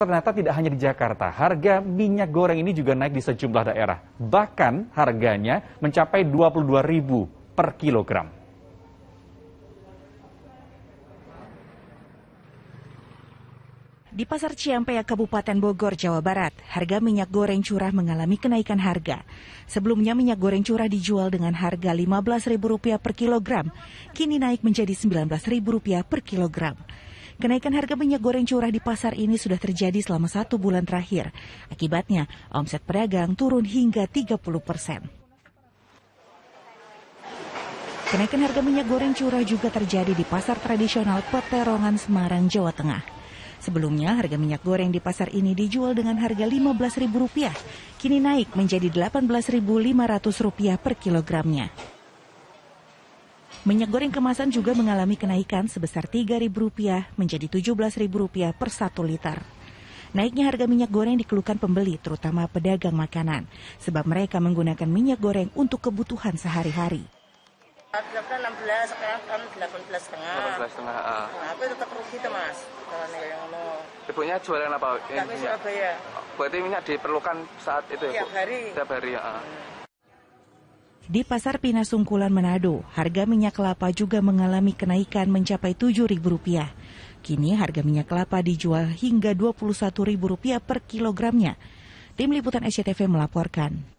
Ternyata tidak hanya di Jakarta, harga minyak goreng ini juga naik di sejumlah daerah. Bahkan harganya mencapai 22.000 per kilogram. Di Pasar Ciampea, Kabupaten Bogor, Jawa Barat, harga minyak goreng curah mengalami kenaikan harga. Sebelumnya minyak goreng curah dijual dengan harga Rp15.000 per kilogram, kini naik menjadi Rp19.000 per kilogram. Kenaikan harga minyak goreng curah di pasar ini sudah terjadi selama satu bulan terakhir. Akibatnya, omset pedagang turun hingga 30 persen. Kenaikan harga minyak goreng curah juga terjadi di pasar tradisional Peterongan Semarang, Jawa Tengah. Sebelumnya, harga minyak goreng di pasar ini dijual dengan harga Rp15.000, kini naik menjadi Rp18.500 per kilogramnya. Minyak goreng kemasan juga mengalami kenaikan sebesar Rp3.000 menjadi Rp17.000 per 1 liter. Naiknya harga minyak goreng dikeluhkan pembeli, terutama pedagang makanan, sebab mereka menggunakan minyak goreng untuk kebutuhan sehari-hari. Harga 16, sekarang kan 18 setengah. 18 setengah, ah. Nah, aku tetap rugi tuh, Mas. Ibunya jualan apa? Kami Surabaya. Berarti minyak diperlukan saat itu ya, Tiap hari. Tiap hari, ya. Hmm. Di Pasar Pinasungkulan Manado, harga minyak kelapa juga mengalami kenaikan mencapai Rp7.000. Kini harga minyak kelapa dijual hingga Rp21.000 per kilogramnya. Tim Liputan SCTV melaporkan.